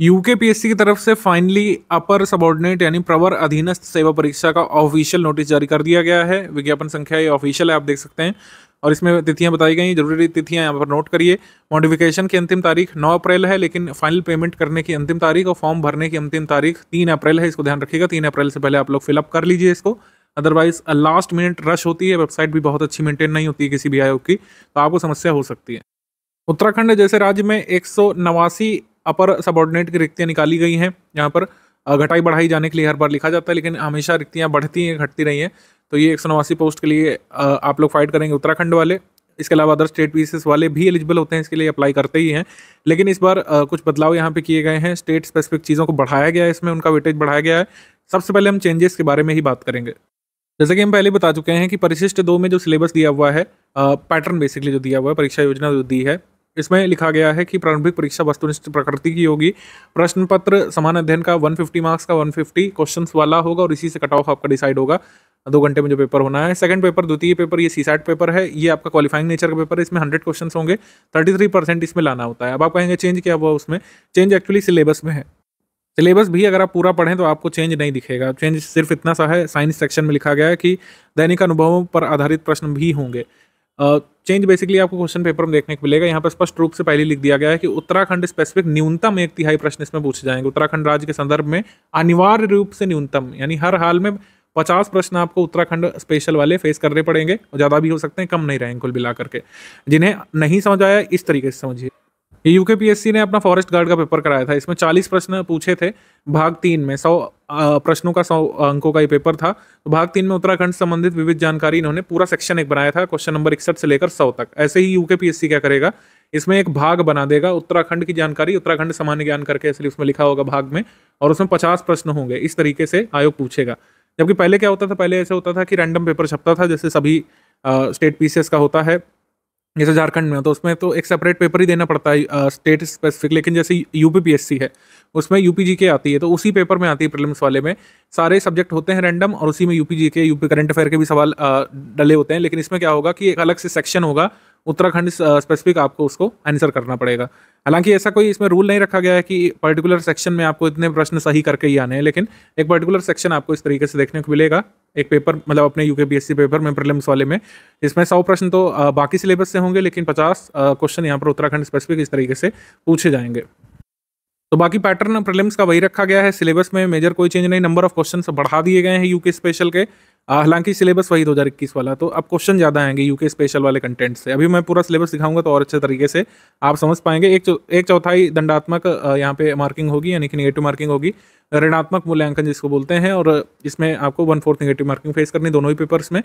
UK PSC की तरफ से फाइनली अपर सबॉर्डिनेट यानी प्रवर अधीनस्थ सेवा परीक्षा का ऑफिशियल नोटिस जारी कर दिया गया है विज्ञापन संख्या ये ऑफिशियल है आप देख सकते हैं और इसमें तिथियां बताई गई जरूरी तिथियां यहाँ पर नोट करिए मॉडिफिकेशन की अंतिम तारीख 9 अप्रैल है लेकिन फाइनल पेमेंट करने की अंतिम तारीख और फॉर्म भरने की अंतिम तारीख 3 अप्रैल है इसको ध्यान रखिएगा 3 अप्रैल से पहले आप लोग फिलअप कर लीजिए इसको अदरवाइज लास्ट मिनट रश होती है वेबसाइट भी बहुत अच्छी मेंटेन नहीं होती है किसी भी आयोग की तो आपको समस्या हो सकती है उत्तराखंड जैसे राज्य में एक अपर सबॉर्डिनेट की रिक्तियाँ निकाली गई हैं यहाँ पर घटाई बढ़ाई जाने के लिए हर बार लिखा जाता है लेकिन हमेशा रिक्तियाँ बढ़ती हैं घटती रही हैं तो ये एक सौ नवासी पोस्ट के लिए आप लोग फाइट करेंगे उत्तराखंड वाले इसके अलावा अदर स्टेट पीसेस वाले भी एलिजिबल होते हैं इसके लिए अप्लाई करते ही हैं लेकिन इस बार कुछ बदलाव यहाँ पे किए गए हैं स्टेट स्पेसिफिक चीज़ों को बढ़ाया गया है इसमें उनका वेटेज बढ़ाया गया है सबसे पहले हम चेंजेस के बारे में ही बात करेंगे जैसे कि हम पहले बता चुके हैं कि परिशिष्ट दो में जो सिलेबस दिया हुआ है पैटर्न बेसिकली जो दिया हुआ है परीक्षा योजना जो दी है इसमें लिखा गया है कि प्रारंभिक परीक्षा वस्तुनिष्ठ प्रकृति की होगी प्रश्न पत्र समान अध्ययन का 150 मार्क्स का 150 क्वेश्चन वाला होगा और इसी से कट ऑफ आपका डिसाइड होगा दो घंटे में जो पेपर होना है सेकंड पेपर द्वितीय पेपर ये सी पेपर है ये आपका क्वालिफाइंग नेचर का पेपर है इसमें हंड्रेड क्वेश्चन होंगे थर्टी इसमें लाना होता है अब आप कहेंगे चेंज क्या हुआ उसमें चेंज एक्चुअली सिलेबस में है सिलेबस भी अगर आप पूरा पढ़ें तो आपको चेंज नहीं दिखेगा चेंज सिर्फ इतना सा है साइंस सेक्शन में लिखा गया है कि दैनिक अनुभवों पर आधारित प्रश्न भी होंगे चेंज बेसिकली आपको क्वेश्चन पेपर में देखने को मिलेगा यहाँ पर स्पष्ट रूप से पहले लिख दिया गया है कि उत्तराखंड स्पेसिफिक न्यूनतम एक तिहाई प्रश्न इसमें पूछे जाएंगे उत्तराखंड राज्य के संदर्भ में अनिवार्य रूप से न्यूनतम यानी हर हाल में पचास प्रश्न आपको उत्तराखंड स्पेशल वाले फेस करने पड़ेंगे और ज़्यादा भी हो सकते हैं कम नहीं रहेंगे कुल मिला करके जिन्हें नहीं समझ आया इस तरीके से समझिए यूके पीएससी ने अपना फॉरेस्ट गार्ड का पेपर कराया था इसमें चालीस प्रश्न पूछे थे भाग तीन में सौ प्रश्नों का सौ अंकों का ये पेपर था तो भाग तीन में उत्तराखंड संबंधित विविध जानकारी इन्होंने पूरा सेक्शन एक बनाया था क्वेश्चन नंबर इकसठ से लेकर सौ तक ऐसे ही यूके पीएससी क्या करेगा इसमें एक भाग बना देगा उत्तराखंड की जानकारी उत्तराखंड सामान्य ज्ञान करके इसलिए उसमें लिखा होगा भाग में और उसमें पचास प्रश्न होंगे इस तरीके से आयोग पूछेगा जबकि पहले क्या होता था पहले ऐसे होता था कि रैंडम पेपर छपता था जैसे सभी स्टेट पीसीएस का होता है जैसे तो झारखंड में तो उसमें तो एक सेपरेट पेपर ही देना पड़ता है स्टेट स्पेसिफिक लेकिन जैसे यूपीपीएससी है उसमें यू के आती है तो उसी पेपर में आती है प्रिलिम्स वाले में सारे सब्जेक्ट होते हैं रैंडम और उसी में यूपीजी के यूपी करंट अफेयर के भी सवाल डले होते हैं लेकिन इसमें क्या होगा कि एक अलग से सेक्शन होगा उत्तराखंड स्पेसिफिक आपको उसको आंसर करना पड़ेगा हालांकि ऐसा कोई इसमें रूल नहीं रखा गया है कि पर्टिकुलर सेक्शन में आपको इतने प्रश्न सही करके ही आने हैं लेकिन एक पर्टिकुलर सेक्शन आपको इस तरीके से देखने को मिलेगा एक पेपर मतलब अपने यू के पेपर में प्रिलिम्स वाले में इसमें सौ प्रश्न तो बाकी सिलेबस से होंगे लेकिन पचास क्वेश्चन यहाँ पर उत्तराखंड स्पेसिफिक इस तरीके से पूछे जाएंगे तो बाकी पैटर्न प्रीलिम्स का वही रखा गया है सिलेबस में मेजर कोई चेंज नहीं नंबर ऑफ क्वेश्चन बढ़ा दिए गए हैं यूके स्पेशल के हालांकि सिलेबस वही 2021 वाला तो अब क्वेश्चन ज़्यादा आएंगे यूके स्पेशल वाले कंटेंट से अभी मैं पूरा सिलेबस दिखाऊंगा तो और अच्छे तरीके से आप समझ पाएंगे एक चो, एक चौथाई दंडात्मक यहाँ पे मार्किंग होगी यानी कि निगेटिव मार्किंग होगी ऋणात्मक मूल्यांकन जिसको बोलते हैं और इसमें आपको one fourth negative marking face करनी दोनों ही पेपर्स में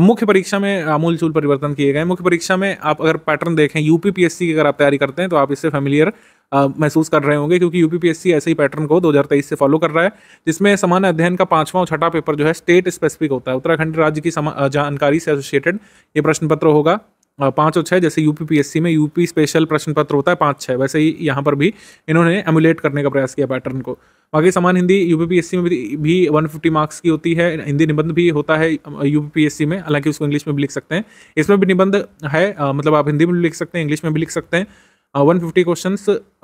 मुख्य परीक्षा में चूल परिवर्तन किए गए मुख्य परीक्षा में आप अगर पैटर्न देखें यूपीपीएससी की अगर आप तैयारी करते हैं तो आप इससे फेमिलियर महसूस कर रहे होंगे क्योंकि यूपीपीएससी ऐसे ही पैटर्न को 2023 से फॉलो कर रहा है जिसमें समान अध्ययन का पांचवां और छठा पेपर जो है स्टेट स्पेसिफिक होता है उत्तराखंड राज्य की जानकारी से एसोसिएटेड ये प्रश्न पत्र होगा पाँच और छः जैसे यू में यूपी स्पेशल प्रश्न पत्र होता है पाँच छः वैसे ही यहाँ पर भी इन्होंने एमुलेट करने का प्रयास किया पैटर्न को बाकी समान हिंदी यू में भी वन फिफ्टी मार्क्स की होती है हिंदी निबंध भी होता है यू में हालांकि उसको इंग्लिश में भी लिख सकते हैं इसमें भी निबंध है मतलब आप हिंदी में भी लिख सकते हैं इंग्लिश में भी लिख सकते हैं one fifty question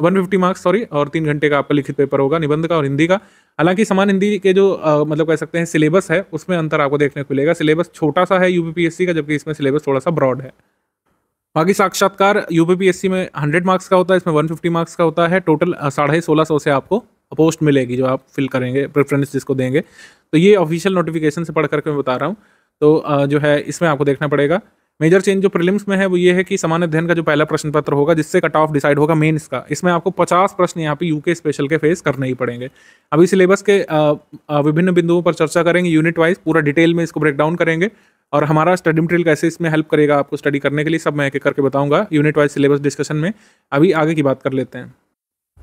one fifty marks sorry और तीन घंटे का आपका लिखित पेपर होगा निबंध का और हिंदी का हालांकि समान हिंदी के जो आ, uh, मतलब कह सकते हैं सिलेबस है उसमें अंतर आपको देखने को मिलेगा सिलेबस छोटा सा है यूपीपीएससी का जबकि इसमें सिलेबस थोड़ा सा ब्रॉड है बाकी साक्षात्कार यूपीपीएससी में हंड्रेड मार्क्स का होता है इसमें वन फिफ्टी मार्क्स का होता है टोटल uh, साढ़े सोलह सौ से आपको पोस्ट मिलेगी जो आप फिल करेंगे प्रेफरेंस जिसको देंगे तो ये ऑफिशियल नोटिफिकेशन से पढ़ करके मैं बता रहा हूँ तो uh, जो है इसमें आपको देखना पड़ेगा मेजर चेंज जो प्रीलिम्स में है वो ये है कि सामान्य अध्ययन का जो पहला प्रश्न पत्र होगा जिससे कट ऑफ डिसाइड होगा मेन इसका इसमें आपको पचास प्रश्न यहाँ पे यूके स्पेशल के फेस करने ही पड़ेंगे अभी सिलेबस के विभिन्न बिंदुओं पर चर्चा करेंगे यूनिट वाइज पूरा डिटेल में इसको ब्रेक डाउन करेंगे और हमारा स्टडी मटेरियल कैसे इसमें हेल्प करेगा आपको स्टडी करने के लिए सब मैं एक एक करके बताऊंगा यूनिट वाइज सिलेबस डिस्कशन में अभी आगे की बात कर लेते हैं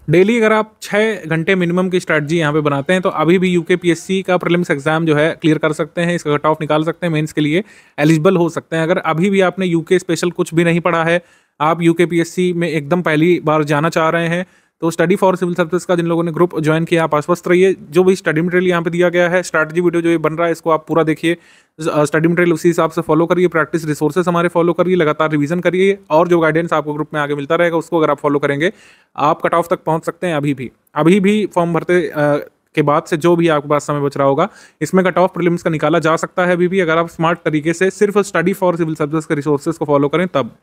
डेली अगर आप छः घंटे मिनिमम की स्ट्रैटी यहाँ पे बनाते हैं तो अभी भी यूके पीएससी का प्रीलिम्स एग्जाम जो है क्लियर कर सकते हैं इसका कट ऑफ निकाल सकते हैं मेंस के लिए एलिजिबल हो सकते हैं अगर अभी भी आपने यूके स्पेशल कुछ भी नहीं पढ़ा है आप यूके पीएससी में एकदम पहली बार जाना चाह रहे हैं तो स्टडी फॉर सिविल सर्विस का जिन लोगों ने ग्रुप ज्वाइन किया आप आश्वस्त रहिए जो भी स्टडी मटेरियल यहाँ पे दिया गया है स्ट्रेटजी वीडियो जो ये बन रहा है इसको आप पूरा देखिए स्टडी मटेरियल उसी हिसाब से फॉलो करिए प्रैक्टिस रिसोर्सेस हमारे फॉलो करिए लगातार रिवीजन करिए और जो गाइडेंस आपको ग्रुप में आगे मिलता रहेगा उसको अगर आप फॉलो करेंगे आप कट ऑफ तक पहुँच सकते हैं अभी भी अभी भी फॉर्म भरते के बाद से जो भी आपके पास समय बच रहा होगा इसमें कट ऑफ प्रिलिम्स का निकाला जा सकता है अभी भी अगर आप स्मार्ट तरीके से सिर्फ स्टडी फॉर सिविल सर्विस के रिसोर्सेज को फॉलो करें तब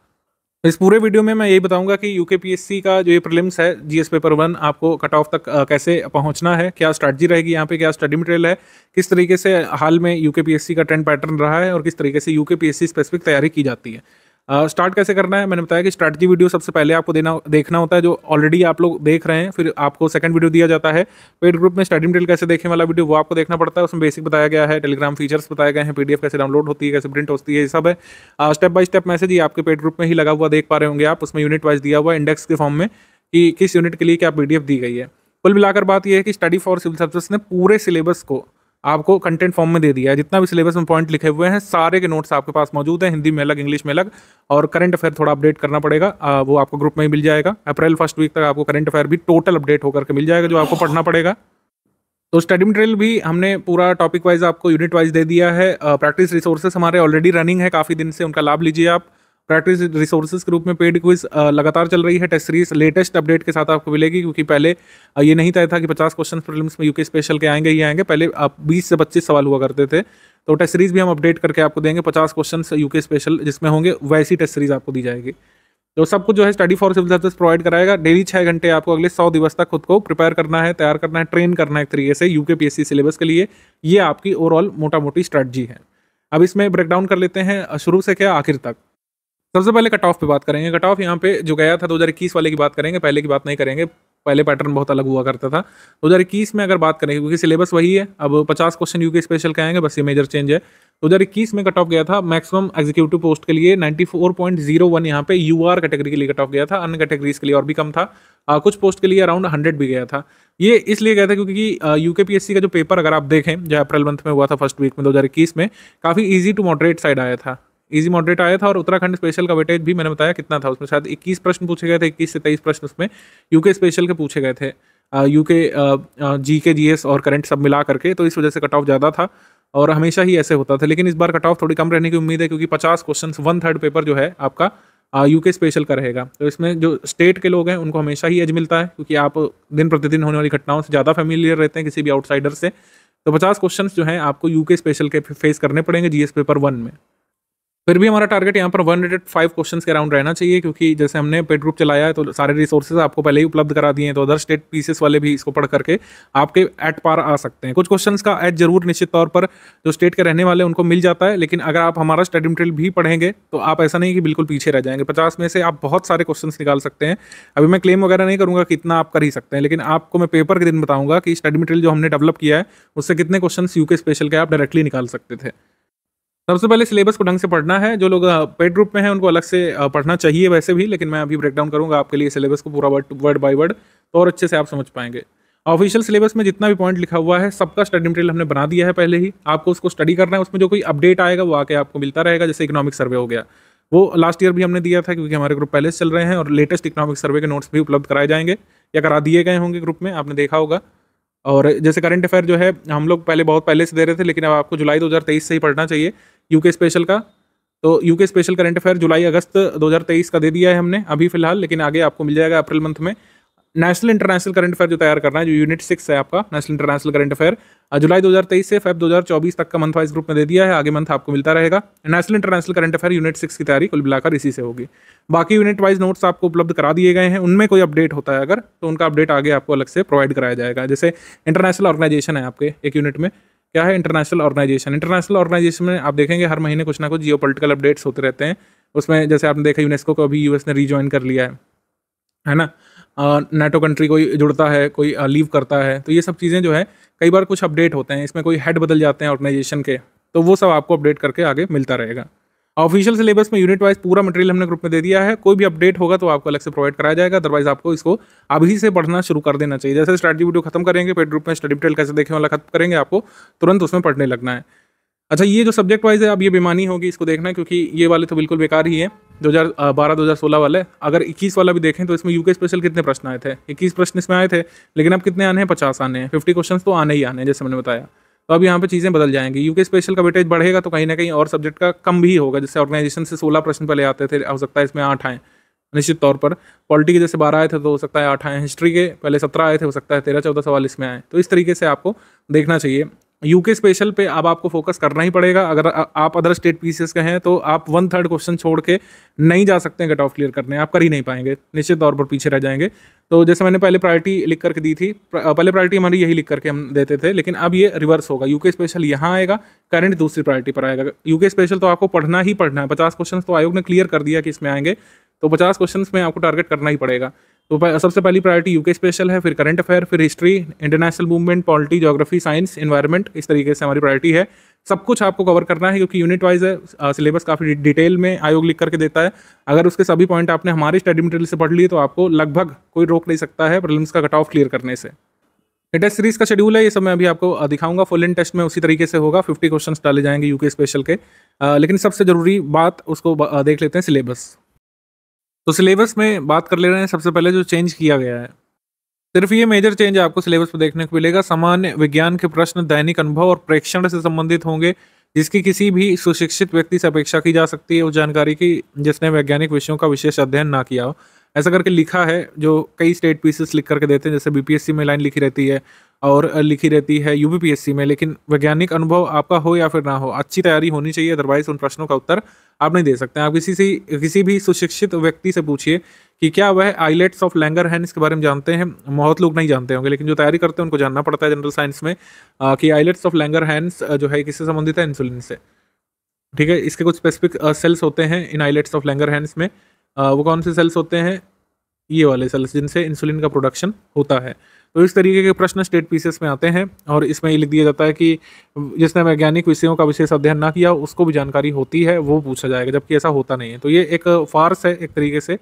तो इस पूरे वीडियो में मैं यही बताऊंगा कि यूके पीएससी का जो ये प्रीलिम्स है जीएस पेपर वन आपको कट ऑफ तक कैसे पहुंचना है क्या स्ट्रेटजी रहेगी यहाँ पे क्या स्टडी मटेरियल है किस तरीके से हाल में यूके पीएससी का ट्रेंड पैटर्न रहा है और किस तरीके से यूके पीएससी स्पेसिफिक तैयारी की जाती है स्टार्ट कैसे करना है मैंने बताया कि स्ट्रैटजी वीडियो सबसे पहले आपको देना देखना होता है जो ऑलरेडी आप लोग देख रहे हैं फिर आपको सेकंड वीडियो दिया जाता है पेड ग्रुप में स्टडी मटेरियल कैसे देखने वाला वीडियो वो आपको देखना पड़ता है उसमें बेसिक बताया गया है टेलीग्राम फीचर्स बताए गए हैं पीडीएफ कैसे डाउनलोड होती है कैसे प्रिंट होती है ये सब है स्टेप बाय स्टेप मैसेज ये आपके पेड ग्रुप में ही लगा हुआ देख पा रहे होंगे आप उसमें यूनिट वाइज दिया हुआ इंडेक्स के फॉर्म में कि किस यूनिट के लिए क्या पी दी गई है कुल मिलाकर बात यह है कि स्टडी फॉर सिविल सर्विस ने पूरे सिलेबस को आपको कंटेंट फॉर्म में दे दिया है जितना भी सिलेबस में पॉइंट लिखे हुए हैं सारे के नोट्स आपके पास मौजूद हैं हिंदी में अलग इंग्लिश में अलग और करंट अफेयर थोड़ा अपडेट करना पड़ेगा वो आपको ग्रुप में ही मिल जाएगा अप्रैल फर्स्ट वीक तक आपको करंट अफेयर भी टोटल अपडेट होकर के मिल जाएगा जो आपको पढ़ना पड़ेगा तो स्टडी मटेरियल भी हमने पूरा टॉपिक वाइज आपको यूनिट वाइज दे दिया है प्रैक्टिस रिसोर्सेस हमारे ऑलरेडी रनिंग है काफ़ी दिन से उनका लाभ लीजिए आप प्रैक्टिस रिसोर्सेज के रूप में पेड क्विज लगातार चल रही है टेस्ट सीरीज लेटेस्ट अपडेट के साथ आपको मिलेगी क्योंकि पहले ये नहीं तय था कि पचास क्वेश्चन फिल्म में यूके स्पेशल के आएंगे ही आएंगे पहले आप बीस से पच्चीस सवाल हुआ करते थे तो टेस्ट सीरीज भी हम अपडेट करके आपको देंगे पचास क्वेश्चन यूके स्पेशल जिसमें होंगे वैसी टेस्ट सीरीज आपको दी जाएगी तो सब कुछ जो है study for civil service provide कराएगा डेली छः घंटे आपको अगले सौ दिवस तक खुद को प्रिपेयर करना है तैयार करना है ट्रेन करना है एक तरीके से यूके पीएससी सिलेबस के लिए ये आपकी ओवरऑल मोटा मोटी स्ट्रेटजी है अब इसमें ब्रेकडाउन कर लेते हैं शुरू से क्या आखिर तक सबसे पहले कट ऑफ पे बात करेंगे कट ऑफ यहाँ पे जो गया था दो वाले की बात करेंगे पहले की बात नहीं करेंगे पहले पैटर्न बहुत अलग हुआ करता था दो में अगर बात करेंगे क्योंकि सिलेबस वही है अब 50 क्वेश्चन यूके स्पेशल के आएंगे बस ये मेजर चेंज है इक्कीस में कट ऑफ गया था मैक्सिमम एग्जीक्यूटिव पोस्ट के लिए 94.01 यहाँ पे यू आर कैटेगरी के लिए कट ऑफ गया था अन्य कैटेगरीज के लिए और भी कम था आ, कुछ पोस्ट के लिए अराउंड 100 भी गया था ये इसलिए गया था क्योंकि यू के का जो पेपर अगर आप देखें जो अप्रैल मंथ में हुआ था फर्स्ट वीक में दो में काफ़ी ईजी टू मॉडरेट साइड आया था इजी मॉडरेट आया था और उत्तराखंड स्पेशल का वेटेज भी मैंने बताया कितना था उसमें शायद इक्कीस प्रश्न पूछे गए थे इक्कीस से तेईस प्रश्न उसमें यूके स्पेशल के पूछे गए थे यूके जी के जी एस और करंट सब मिला करके तो इस वजह से कट ऑफ ज़्यादा था और हमेशा ही ऐसे होता था लेकिन इस बार कट ऑफ थोड़ी कम रहने की उम्मीद है क्योंकि पचास क्वेश्चन वन थर्ड पेपर जो है आपका यूके स्पेशल का रहेगा तो इसमें जो स्टेट के लोग हैं उनको हमेशा ही एज मिलता है क्योंकि आप दिन प्रतिदिन होने वाली घटनाओं से ज़्यादा फेमिलियर रहते हैं किसी भी आउटसाइडर से तो पचास क्वेश्चन जो हैं आपको यूके स्पेशल के फेस करने पड़ेंगे जीएस पेपर वन में फिर भी हमारा टारगेट यहाँ पर वन हंड्रेड फाइव क्वेश्चन के अराउंड रहना चाहिए क्योंकि जैसे हमने पेड ग्रुप चलाया है तो सारे रिसोर्सेज आपको पहले ही उपलब्ध करा दिए हैं तो अदर स्टेट पीसेस वाले भी इसको पढ़ करके आपके एट पार आ सकते हैं कुछ क्वेश्चन का एट जरूर निश्चित तौर पर जो स्टेट के रहने वाले उनको मिल जाता है लेकिन अगर आप हमारा स्टडी मटेरियल भी पढ़ेंगे तो आप ऐसा नहीं कि बिल्कुल पीछे रह जाएंगे पचास में से आप बहुत सारे क्वेश्चन निकाल सकते हैं अभी मैं क्लेम वगैरह नहीं करूँगा कितना आप कर ही सकते हैं लेकिन आपको मैं पेपर के दिन बताऊँगा कि स्टडी मटेरियल जो हमने डेवलप किया है उससे कितने क्वेश्चन यू के स्पेशल के आप डायरेक्टली निकाल सकते थे सबसे पहले सिलेबस को ढंग से पढ़ना है जो लोग पेड ग्रुप में हैं उनको अलग से पढ़ना चाहिए वैसे भी लेकिन मैं अभी ब्रेकडाउन करूँगा आपके लिए सिलेबस को पूरा वर्ड वर्ड बाई वर्ड तो और अच्छे से आप समझ पाएंगे ऑफिशियल सिलेबस में जितना भी पॉइंट लिखा हुआ है सबका स्टडी मटेरियल हमने बना दिया है पहले ही आपको उसको स्टडी करना है उसमें जो कोई अपडेट आएगा वो आके आपको मिलता रहेगा जैसे इकोनॉमिक सर्वे हो गया वो लास्ट ईयर भी हमने दिया था क्योंकि हमारे ग्रुप पहले से चल रहे हैं और लेटेस्ट इकोनॉमिक सर्वे के नोट्स भी उपलब्ध कराए जाएंगे या करा दिए गए होंगे ग्रुप में आपने देखा होगा और जैसे करंट अफेयर जो है हम लोग पहले बहुत पहले से दे रहे थे लेकिन अब आपको जुलाई 2023 से ही पढ़ना चाहिए यूके स्पेशल का तो यूके स्पेशल करंट अफेयर जुलाई अगस्त 2023 का दे दिया है हमने अभी फिलहाल लेकिन आगे आपको मिल जाएगा अप्रैल मंथ में नेशनल इंटरनेशनल करंट अफेयर जो तैयार करना है जो यूनिट सिक्स है आपका नेशनल इंटरनेशनल करंट अफेयर जुलाई 2023 से फेब 2024 तक का मंथ वाइज ग्रुप में दे दिया है आगे मंथ आपको मिलता रहेगा national international current affair unit six की तैयारी कुल मिलाकर इसी से होगी बाकी यूनिट वाइज नोट्स आपको उपलब्ध करा दिए गए हैं उनमें कोई अपडेट होता है अगर तो उनका अपडेट आगे आपको अलग से प्रोवाइड कराया जाएगा जैसे इंटरनेशनल ऑर्गेनाइजेशन है आपके एक यूनिट में क्या है इंटरनेशनल ऑर्गेनाइजेशन इंटरनेशनल ऑर्गेनाइजेशन में आप देखेंगे हर महीने कुछ ना कुछ जियो अपडेट्स होते रहते हैं उसमें जैसे आपने देखा यूनेस्को को अभी यूएस ने रीजॉइन कर लिया है है ना नेटो कंट्री कोई जुड़ता है कोई लीव करता है तो ये सब चीज़ें जो है कई बार कुछ अपडेट होते हैं इसमें कोई हेड बदल जाते हैं ऑर्गेनाइजेशन के तो वो सब आपको अपडेट करके आगे मिलता रहेगा ऑफिशियल सिलेबस में यूनिट वाइज पूरा मटेरियल हमने ग्रुप में दे दिया है कोई भी अपडेट होगा तो आपको अलग से प्रोवाइड कराया जाएगा अदरवाइज आपको इसको अभी से पढ़ना शुरू कर देना चाहिए जैसे स्ट्रेटजी वीडियो खत्म करेंगे पेड ग्रुप में स्टडी डिटेल कैसे देखें वाला खत्म करेंगे आपको तुरंत उसमें पढ़ने लगना है अच्छा ये जो सब्जेक्ट वाइज है अब ये बेमानी होगी इसको देखना क्योंकि ये वाले तो बिल्कुल बेकार ही है 2012 2016 वाले अगर 21 वाला भी देखें तो इसमें यूके स्पेशल कितने प्रश्न आए थे 21 प्रश्न इसमें आए थे लेकिन अब कितने आने हैं 50 आने हैं 50 क्वेश्चंस तो आने ही आने हैं जैसे मैंने बताया तो अब यहाँ पे चीज़ें बदल जाएंगी यूके स्पेशल का वेटेज बढ़ेगा तो कहीं ना कहीं और सब्जेक्ट का कम भी होगा जैसे ऑर्गेनाइजेशन से सोलह प्रश्न पहले आते थे हो सकता है इसमें आठ आए निश्चित तौर पर पॉलिटी के जैसे बारह आए थे तो हो सकता है आठ आए हिस्ट्री के पहले सत्रह आए थे हो सकता है तेरह चौदह सवाल इसमें आए तो इस तरीके से आपको देखना चाहिए यूके स्पेशल पे अब आपको फोकस करना ही पड़ेगा अगर आप अदर स्टेट पीसीएस के हैं तो आप वन थर्ड क्वेश्चन छोड़ के नहीं जा सकते हैं कट ऑफ क्लियर करने आप कर ही नहीं पाएंगे निश्चित तौर पर पीछे रह जाएंगे तो जैसे मैंने पहले प्रायोरिटी लिख करके दी थी पहले प्रायोरिटी हमारी यही लिख करके हम देते थे लेकिन अब ये रिवर्स होगा यूके स्पेशल यहाँ आएगा करंट दूसरी प्रायोरिटी पर आएगा यूके स्पेशल तो आपको पढ़ना ही पढ़ना है पचास क्वेश्चन तो आयोग ने क्लियर कर दिया कि इसमें आएंगे तो पचास क्वेश्चन में आपको टारगेट करना ही पड़ेगा तो सबसे पहली प्रायोरिटी यूके स्पेशल है फिर करंट अफेयर फिर history international movement polity geography science environment इस तरीके से हमारी प्रायोरिटी है सब कुछ आपको कवर करना है क्योंकि यूनिट वाइज है सिलेबस काफ़ी डिटेल में आयोग लिख करके देता है अगर उसके सभी पॉइंट आपने हमारे स्टडी मटेरियल से पढ़ लिए तो आपको लगभग कोई रोक नहीं सकता है प्रॉब्लम्स का कट ऑफ क्लियर करने से टेस्ट सीरीज का शेड्यूल है ये सब मैं अभी आपको दिखाऊंगा फुल इन टेस्ट में उसी तरीके से होगा फिफ्टी क्वेश्चन डाले जाएंगे यूके स्पेशल के आ, लेकिन सबसे ज़रूरी बात उसको देख लेते हैं सिलेबस तो सिलेबस में बात कर ले रहे हैं सबसे पहले जो चेंज किया गया है सिर्फ ये मेजर चेंज आपको सिलेबस पर देखने को मिलेगा सामान्य विज्ञान के प्रश्न दैनिक अनुभव और प्रेक्षण से संबंधित होंगे जिसकी किसी भी सुशिक्षित व्यक्ति से अपेक्षा की जा सकती है उस जानकारी की जिसने वैज्ञानिक विषयों का विशेष अध्ययन ना किया हो ऐसा करके लिखा है जो कई स्टेट पीसेस लिख करके देते हैं जैसे बीपीएससी में लाइन लिखी रहती है और लिखी रहती है यूपीपीएससी में लेकिन वैज्ञानिक अनुभव आपका हो या फिर ना हो अच्छी तैयारी होनी चाहिए अदरवाइज उन प्रश्नों का उत्तर आप नहीं दे सकते आप किसी से किसी भी सुशिक्षित व्यक्ति से पूछिए कि क्या वह आईलेट्स ऑफ लैंगर हैं इसके बारे में जानते हैं बहुत लोग नहीं जानते होंगे लेकिन जो तैयारी करते हैं उनको जानना पड़ता है जनरल साइंस में कि आईलेट्स ऑफ लैंगर हैंड्स जो है किससे संबंधित है इंसुलिन से ठीक है इसके कुछ स्पेसिफिक सेल्स होते हैं in islets of Langerhans में वो कौन से सेल्स होते हैं ये वाले सेल्स जिनसे इंसुलिन का प्रोडक्शन होता है तो इस तरीके के प्रश्न स्टेट पीसेस में आते हैं और इसमें लिख दिया जाता है कि जिसने वैज्ञानिक विषयों का विशेष अध्ययन ना किया उसको भी जानकारी होती है वो पूछा जाएगा जबकि ऐसा होता नहीं है तो ये एक फार्स है एक तरीके से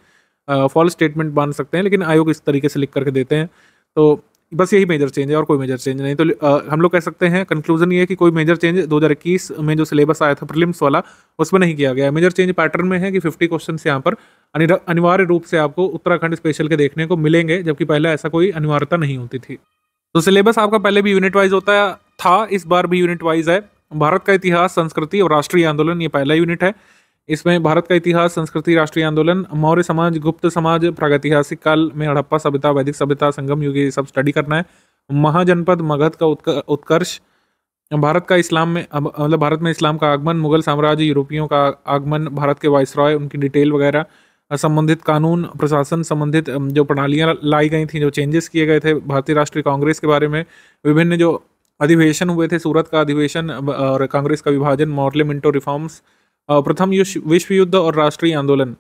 फॉल्स स्टेटमेंट मान सकते हैं लेकिन आयोग इस तरीके से लिख करके देते हैं तो बस यही मेजर चेंज है और कोई मेजर चेंज नहीं तो आ, हम लोग कह सकते हैं कंक्लूजन ये है कि कोई मेजर चेंज 2021 में जो सिलेबस आया था प्रिलिम्स वाला उसमें नहीं किया गया मेजर चेंज पैटर्न में है कि 50 क्वेश्चन यहाँ पर अनिवार्य रूप से आपको उत्तराखंड स्पेशल के देखने को मिलेंगे जबकि पहले ऐसा कोई अनिवार्यता नहीं होती थी तो सिलेबस आपका पहले भी यूनिट वाइज होता था इस बार भी यूनिट वाइज है भारत का इतिहास संस्कृति और राष्ट्रीय आंदोलन ये पहला यूनिट है इसमें भारत का इतिहास संस्कृति राष्ट्रीय आंदोलन मौर्य समाज गुप्त समाज प्रागैतिहासिक काल में हड़प्पा सभ्यता वैदिक सभ्यता संगम युग ये सब स्टडी करना है महाजनपद मगध का उत्कर्ष भारत का इस्लाम में मतलब भारत में इस्लाम का आगमन मुगल साम्राज्य यूरोपियों का आगमन भारत के वायसराय उनकी डिटेल वगैरह संबंधित कानून प्रशासन संबंधित जो प्रणालियाँ लाई गई थी जो चेंजेस किए गए थे भारतीय राष्ट्रीय कांग्रेस के बारे में विभिन्न जो अधिवेशन हुए थे सूरत का अधिवेशन और कांग्रेस का विभाजन मॉर्ले मिंटो रिफॉर्म्स प्रथम विश्व युद्ध और राष्ट्रीय आंदोलन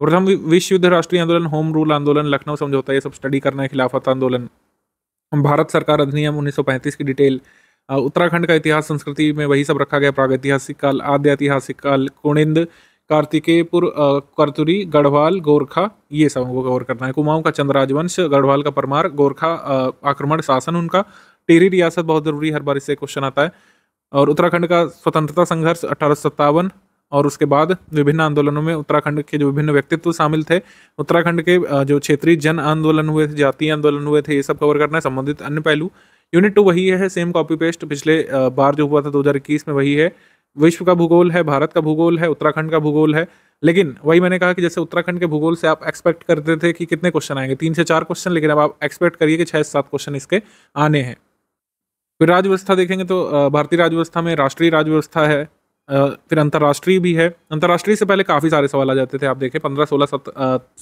प्रथम विश्व युद्ध राष्ट्रीय आंदोलन होम रूल आंदोलन लखनऊ समझौता ये सब स्टडी करना है खिलाफत आंदोलन भारत सरकार अधिनियम 1935 की डिटेल उत्तराखंड का इतिहास संस्कृति में वही सब रखा गया प्रागैतिहासिक काल आद्य ऐतिहासिक काल कोणिंद कार्तिकेयपुर करतुरी गढ़वाल गोरखा ये सब हमको गौर करना है कुमाऊं का चंद्राजवंश गढ़वाल का परमार गोरखा आक्रमण शासन उनका टेरी रियासत बहुत जरूरी हर बार इससे क्वेश्चन आता है और उत्तराखंड का स्वतंत्रता संघर्ष अठारह और उसके बाद विभिन्न आंदोलनों में उत्तराखंड के जो विभिन्न व्यक्तित्व शामिल थे उत्तराखंड के जो क्षेत्रीय जन आंदोलन हुए थे जातीय आंदोलन हुए थे ये सब कवर करना है संबंधित अन्य पहलू यूनिट टू वही है सेम कॉपी पेस्ट पिछले बार जो हुआ था दो में वही है विश्व का भूगोल है भारत का भूगोल है उत्तराखंड का भूगोल है लेकिन वही मैंने कहा कि जैसे उत्तराखंड के भूगोल से आप एक्सपेक्ट करते थे कि कितने क्वेश्चन आएंगे तीन से चार क्वेश्चन लेकिन अब आप एक्सपेक्ट करिए कि छः सात क्वेश्चन इसके आने हैं फिर राज्य व्यवस्था देखेंगे तो भारतीय राज्य व्यवस्था में राष्ट्रीय राज्य व्यवस्था है फिर अंतर्राष्ट्रीय भी है अंतर्राष्ट्रीय से पहले काफ़ी सारे सवाल आ जाते थे आप देखें पंद्रह सोलह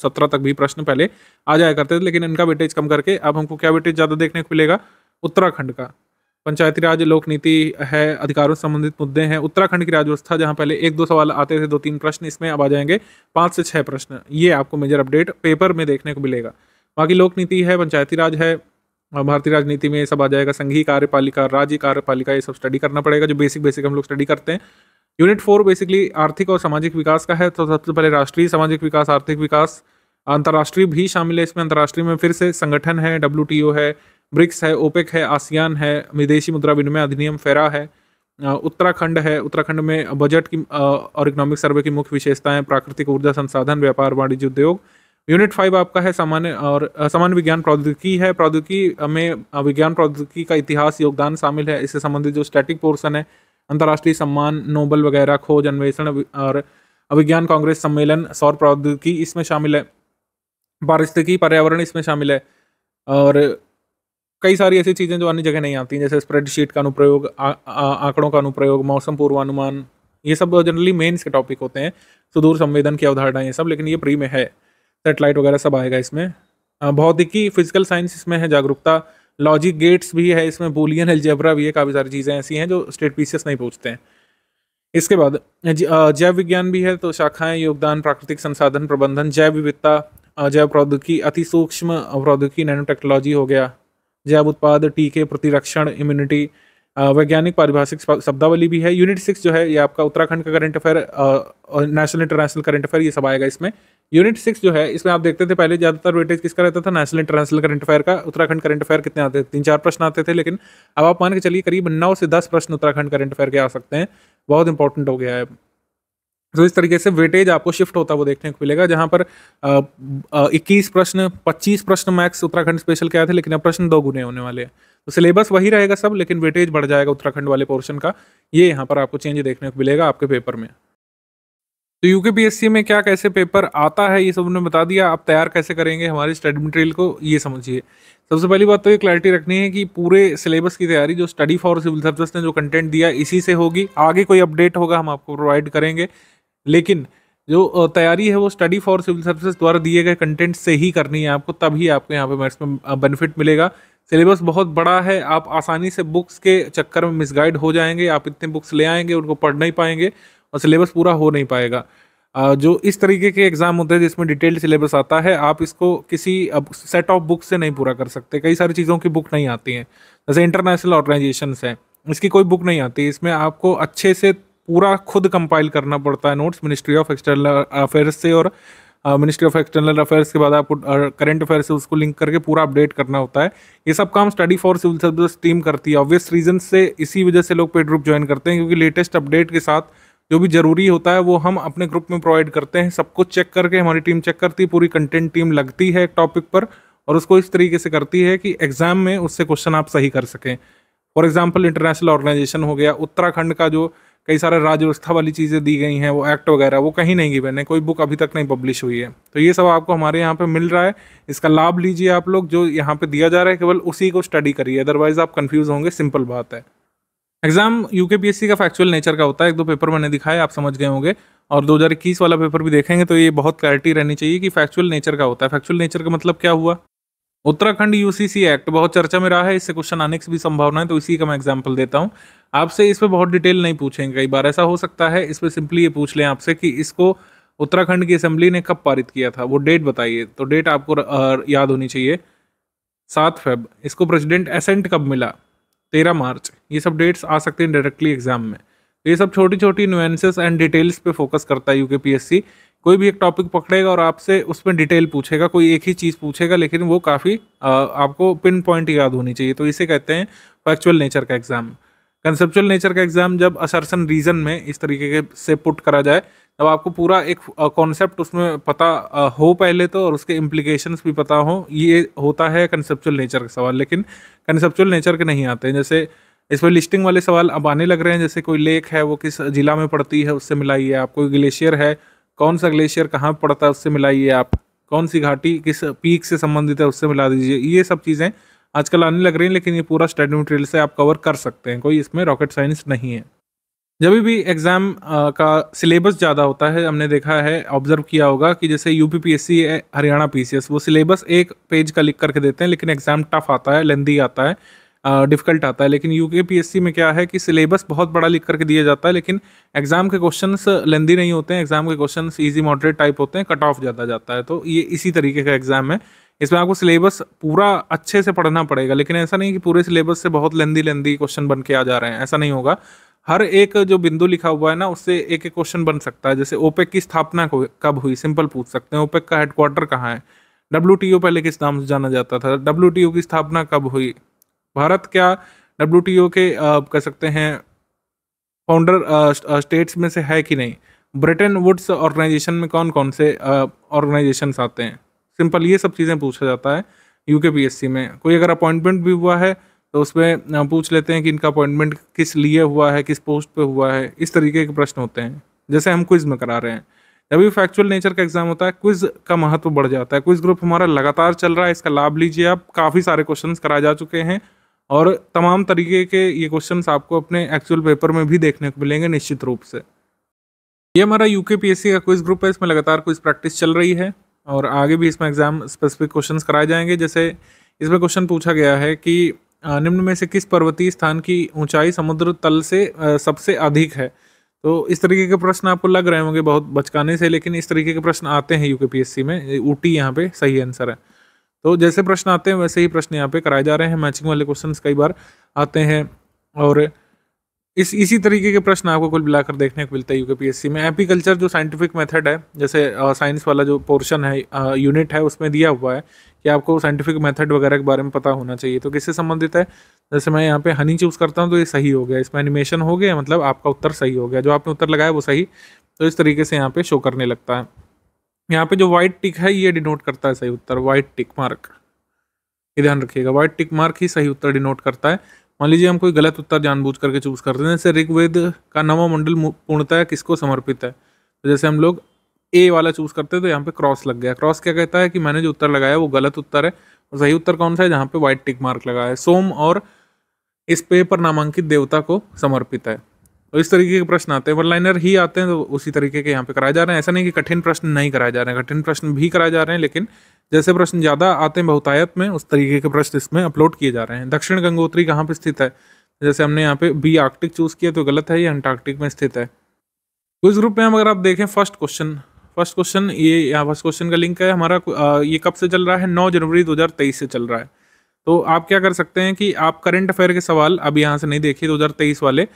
सत्रह तक भी प्रश्न पहले आ जाया करते थे लेकिन इनका वेटेज कम करके अब हमको क्या वेटेज ज़्यादा देखने को मिलेगा उत्तराखंड का पंचायती राज लोक नीति है अधिकारों से संबंधित मुद्दे हैं उत्तराखंड की राजव्यवस्था जहां पहले एक दो सवाल आते थे दो तीन प्रश्न इसमें अब आ जाएंगे पाँच से छः प्रश्न ये आपको मेजर अपडेट पेपर में देखने को मिलेगा बाकी लोक नीति है पंचायती राज है भारतीय राजनीति में ये सब आ जाएगा संघीय कार्यपालिका राज्य कार्यपालिका ये सब स्टडी करना पड़ेगा जो बेसिक बेसिक हम लोग स्टडी करते हैं यूनिट फोर बेसिकली आर्थिक और सामाजिक विकास का है तो सबसे पहले राष्ट्रीय सामाजिक विकास आर्थिक विकास अंतर्राष्ट्रीय भी शामिल है इसमें अंतर्राष्ट्रीय में फिर से संगठन है डब्ल्यू है ब्रिक्स है ओपेक है आसियान है विदेशी मुद्रा विनिमय अधिनियम फेरा है उत्तराखंड है उत्तराखंड में बजट की और इकोनॉमिक सर्वे की मुख्य विशेषताएं प्राकृतिक ऊर्जा संसाधन व्यापार वाणिज्य उद्योग यूनिट फाइव आपका है सामान्य और सामान्य विज्ञान प्रौद्योगिकी है प्रौद्योगिकी में विज्ञान प्रौद्योगिकी का इतिहास योगदान शामिल है इससे संबंधित जो स्टैटिक पोर्सन है अंतर्राष्ट्रीय सम्मान नोबल वगैरह खोज अन्वेषण और अभिज्ञान कांग्रेस सम्मेलन सौर प्रौद्योगिकी इसमें शामिल है पारिस्थितिकी पर्यावरण इसमें शामिल है और कई सारी ऐसी चीज़ें जो अन्य जगह नहीं आती जैसे स्प्रेडशीट का अनुप्रयोग आंकड़ों का अनुप्रयोग मौसम पूर्वानुमान ये सब जनरली मेन्स के टॉपिक होते हैं सुदूर संवेदन की अवधारणा ये सब लेकिन ये प्री में है सेटेलाइट वगैरह सब आएगा इसमें भौतिकी फिजिकल साइंस इसमें है जागरूकता लॉजिक गेट्स भी है इसमें बोलियन एल्जेब्रा भी है काफ़ी सारी चीज़ें ऐसी हैं जो स्टेट पीसीएस नहीं पूछते हैं इसके बाद जैव विज्ञान भी है तो शाखाएं योगदान प्राकृतिक संसाधन प्रबंधन जैव विविधता जैव प्रौद्योगिकी अति सूक्ष्म प्रौद्योगिकी नैनो टेक्नोलॉजी हो गया जैव उत्पाद टीके प्रतिरक्षण इम्यूनिटी वैज्ञानिक पारिभाषिक शब्दावली भी है यूनिट सिक्स जो है ये आपका उत्तराखंड का current affair national international current affair ये सब आएगा इसमें यूनिट सिक्स जो है इसमें आप देखते थे पहले ज़्यादातर वेटेज किसका रहता था नेशनल इंटरनेशनल करंट अफेयर का उत्तराखंड करंट अफेयर कितने आते थे तीन चार प्रश्न आते थे लेकिन अब आप मान के चलिए करीब नौ से दस प्रश्न उत्तराखंड करंट अफेयर के आ सकते हैं बहुत इंपॉर्टेंट हो गया है तो इस तरीके से वेटेज आपको शिफ्ट होता वो देखने को मिलेगा जहाँ पर इक्कीस प्रश्न पच्चीस प्रश्न मैक्स उत्तराखंड स्पेशल के आए थे लेकिन अब प्रश्न दो गुने होने वाले हैं तो सिलेबस वही रहेगा सब लेकिन वेटेज बढ़ जाएगा उत्तराखंड वाले पोर्शन का ये यहाँ पर आपको चेंज देखने को मिलेगा आपके पेपर में तो यू के पी में क्या कैसे पेपर आता है ये सब उन्होंने बता दिया आप तैयार कैसे करेंगे हमारे स्टडी मटेरियल को ये समझिए सबसे पहली बात तो ये क्लैरिटी रखनी है कि पूरे सिलेबस की तैयारी जो स्टडी फॉर सिविल सर्विस ने जो कंटेंट दिया इसी से होगी आगे कोई अपडेट होगा हम आपको प्रोवाइड करेंगे लेकिन जो तैयारी है वो स्टडी फॉर सिविल सर्विस द्वारा दिए गए कंटेंट से ही करनी है आपको तभी आपको यहाँ पे मैथ्स में बेनिफिट मिलेगा सिलेबस बहुत बड़ा है आप आसानी से बुक्स के चक्कर में मिसगाइड हो जाएंगे आप इतने बुक्स ले आएंगे उनको पढ़ नहीं पाएंगे और सिलेबस पूरा हो नहीं पाएगा जो इस तरीके के एग्ज़ाम होते हैं जिसमें डिटेल्ड सिलेबस आता है आप इसको किसी सेट ऑफ बुक से नहीं पूरा कर सकते कई सारी चीज़ों की बुक नहीं आती हैं जैसे इंटरनेशनल ऑर्गेनाइजेशन हैं इसकी कोई बुक नहीं आती इसमें आपको अच्छे से पूरा खुद कंपाइल करना पड़ता है notes ministry of external affairs से और मिनिस्ट्री ऑफ एक्सटर्नल अफेयर्स के बाद आपको करंट अफेयर से उसको लिंक करके पूरा अपडेट करना होता है ये सब काम study for civil service team करती है ऑब्वियस रीजन से इसी वजह से लोग पेड ग्रुप ज्वाइन करते हैं क्योंकि लेटेस्ट अपडेट के साथ जो भी ज़रूरी होता है वो हम अपने ग्रुप में प्रोवाइड करते हैं सब कुछ चेक करके हमारी टीम चेक करती है पूरी कंटेंट टीम लगती है एक टॉपिक पर और उसको इस तरीके से करती है कि एग्ज़ाम में उससे क्वेश्चन आप सही कर सकें फॉर एग्ज़ाम्पल इंटरनेशनल ऑर्गेनाइजेशन हो गया उत्तराखंड का जो कई सारे राज्य व्यवस्था वाली चीज़ें दी गई हैं वो एक्ट वगैरह वो कहीं नहीं गई मैंने कोई बुक अभी तक नहीं पब्लिश हुई है तो ये सब आपको हमारे यहाँ पे मिल रहा है इसका लाभ लीजिए आप लोग जो यहाँ पे दिया जा रहा है केवल उसी को स्टडी करिए अदरवाइज आप कन्फ्यूज होंगे सिंपल बात है एग्जाम यूकेपीएससी का फैक्चुअल नेचर का होता है एक दो पेपर मैंने दिखाए आप समझ गए होंगे और दो वाला पेपर भी देखेंगे तो ये बहुत क्लैरिटी रहनी चाहिए कि फैक्चुअल नेचर का होता है फैक्चुअल नेचर का मतलब क्या हुआ उत्तराखंड यूसीसी एक्ट बहुत चर्चा में रहा है इससे क्वेश्चन आने की भी संभावना है तो इसी का मैं एग्जाम्पल देता हूँ आपसे इस पर बहुत डिटेल नहीं पूछेंगे कई बार ऐसा हो सकता है इस पर सिंपली ये पूछ लें आपसे कि इसको उत्तराखंड की असेंबली ने कब पारित किया था वो डेट बताइए तो डेट आपको याद होनी चाहिए सात फेब इसको प्रेसिडेंट एसेंट कब मिला तेरह मार्च ये सब डेट्स आ सकते हैं डायरेक्टली एग्जाम में तो ये सब छोटी छोटी नुएंसेस एंड डिटेल्स पे फोकस करता है यूके पीएससी कोई भी एक टॉपिक पकड़ेगा और आपसे उसमें डिटेल पूछेगा कोई एक ही चीज़ पूछेगा लेकिन वो काफ़ी आपको पिन पॉइंट याद होनी चाहिए तो इसे कहते हैं फैक्चुअल नेचर का एग्ज़ाम कंसेप्चुअल नेचर का एग्ज़ाम जब असरसन रीज़न में इस तरीके के से पुट करा जाए तब आपको पूरा एक कॉन्सेप्ट उसमें पता हो पहले तो और उसके इम्प्लीकेशंस भी पता हो ये होता है कंसेप्चुअल नेचर का सवाल लेकिन कंसेप्चुअल नेचर के नहीं आते हैं जैसे इसमें लिस्टिंग वाले सवाल अब आने लग रहे हैं जैसे कोई लेक है वो किस ज़िला में पड़ती है उससे मिलाइए आप कोई ग्लेशियर है कौन सा ग्लेशियर कहाँ पड़ता है उससे मिलाइए आप कौन सी घाटी किस पीक से संबंधित है उससे मिला दीजिए ये सब चीज़ें आजकल आने लग रही हैं लेकिन ये पूरा स्टडी मटेरियल से आप कवर कर सकते हैं कोई इसमें रॉकेट साइंस नहीं है जब भी एग्ज़ाम का सिलेबस ज़्यादा होता है हमने देखा है ऑब्जर्व किया होगा कि जैसे यू पी हरियाणा पी वो सिलेबस एक पेज का लिख करके देते हैं लेकिन एग्ज़ाम टफ आता है लेंदी आता है डिफ़िकल्ट आता है लेकिन यू के पी एस सी में क्या है कि सिलेबस बहुत बड़ा लिख करके दिया जाता है लेकिन एग्ज़ाम के क्वेश्चन लेंदी नहीं होते हैं एग्ज़ाम के क्वेश्चन ईजी मॉडरेट टाइप होते हैं कट ऑफ ज़्यादा जाता है तो ये इसी तरीके का एग्ज़ाम है इसमें आपको सिलेबस पूरा अच्छे से पढ़ना पड़ेगा लेकिन ऐसा नहीं कि पूरे सिलेबस से बहुत लेंदी लेंदी क्वेश्चन बन के आ जा रहे हैं ऐसा नहीं होगा हर एक जो बिंदु लिखा हुआ है ना उससे एक एक क्वेश्चन बन सकता है जैसे ओपेक की स्थापना कब हुई सिंपल पूछ सकते हैं ओपेक का हेडक्वार्टर कहाँ है डब्ल्यू पहले किस नाम से जाना जाता था डब्ल्यू की स्थापना कब हुई भारत क्या डब्ल्यू के कह सकते हैं फाउंडर स्टेट्स में से है कि नहीं ब्रिटेन वुड्स ऑर्गेनाइजेशन में कौन कौन से ऑर्गेनाइजेशन आते हैं सिंपल ये सब चीज़ें पूछा जाता है यूके के में कोई अगर अपॉइंटमेंट भी हुआ है तो उसमें पूछ लेते हैं कि इनका अपॉइंटमेंट किस लिए हुआ है किस पोस्ट पे हुआ है इस तरीके के प्रश्न होते हैं जैसे हम क्विज़ में करा रहे हैं जब भी फैक्चुअल नेचर का एग्जाम होता है क्विज का महत्व बढ़ जाता है क्विज ग्रुप हमारा लगातार चल रहा है इसका लाभ लीजिए आप काफ़ी सारे क्वेश्चन कराए जा चुके हैं और तमाम तरीके के ये क्वेश्चंस आपको अपने एक्चुअल पेपर में भी देखने को मिलेंगे निश्चित रूप से ये हमारा यू के का क्विज ग्रुप है इसमें लगातार कुछ प्रैक्टिस चल रही है और आगे भी इसमें एग्जाम स्पेसिफिक क्वेश्चन कराए जाएंगे जैसे इसमें क्वेश्चन पूछा गया है कि निम्न में से किस पर्वतीय स्थान की ऊंचाई समुद्र तल से सबसे अधिक है तो इस तरीके के प्रश्न आपको लग रहे होंगे बहुत बचकाने से लेकिन इस तरीके के प्रश्न आते हैं सी में ऊटी यहाँ पे सही आंसर है तो जैसे प्रश्न आते हैं वैसे ही प्रश्न यहाँ पे कराए जा रहे हैं मैचिंग वाले क्वेश्चन कई बार आते हैं और इस इसी तरीके के प्रश्न आपको कुल मिलाकर देखने को मिलता है यूके में एपीकल्चर जो साइंटिफिक मेथड है जैसे साइंस वाला जो पोर्शन है यूनिट है उसमें दिया हुआ है कि आपको साइंटिफिक मेथड वगैरह के बारे में पता होना चाहिए तो किससे संबंधित है जैसे मैं यहाँ पे हनी चूज़ करता हूँ तो ये सही हो गया इसमें एनिमेशन हो गया मतलब आपका उत्तर सही हो गया जो आपने उत्तर लगाया वो सही तो इस तरीके से यहाँ पे शो करने लगता है यहाँ पे जो वाइट टिक है ये डिनोट करता है सही उत्तर वाइट टिक मार्क ये ध्यान रखिएगा वाइट टिक मार्क ही सही उत्तर डिनोट करता है मान लीजिए हम कोई गलत उत्तर जानबूझ करके चूज करते हैं जैसे ऋग्वेद का नवा मंडल पूर्णतः किसको समर्पित है तो जैसे हम लोग ए वाला चूज करते हैं तो यहाँ पे क्रॉस लग गया क्रॉस क्या कहता है कि मैंने जो उत्तर लगाया वो गलत उत्तर है और सही उत्तर कौन सा है जहाँ पे व्हाइट टिक मार्क लगा है सोम और इस पे पर नामांकित देवता को समर्पित है इस तरीके के प्रश्न आते हैं वन लाइनर ही आते हैं तो उसी तरीके के यहाँ पे कराए जा रहे हैं ऐसा नहीं कि कठिन प्रश्न नहीं कराए जा रहे हैं कठिन प्रश्न भी कराए जा रहे हैं लेकिन जैसे प्रश्न ज़्यादा आते हैं बहुतायत में उस तरीके के प्रश्न इसमें अपलोड किए जा रहे हैं दक्षिण गंगोत्री कहाँ पर स्थित है जैसे हमने यहाँ पे बी आर्कटिक चूज़ किया तो गलत है ये अंटार्कटिक में स्थित है इस ग्रुप में हम अगर आप देखें फर्स्ट क्वेश्चन फर्स्ट क्वेश्चन ये यहाँ फर्स्ट क्वेश्चन का लिंक है हमारा ये कब से चल रहा है नौ जनवरी दो से चल रहा है तो आप क्या कर सकते हैं कि आप करंट अफेयर के सवाल अब यहाँ से नहीं देखिए 2023 वाले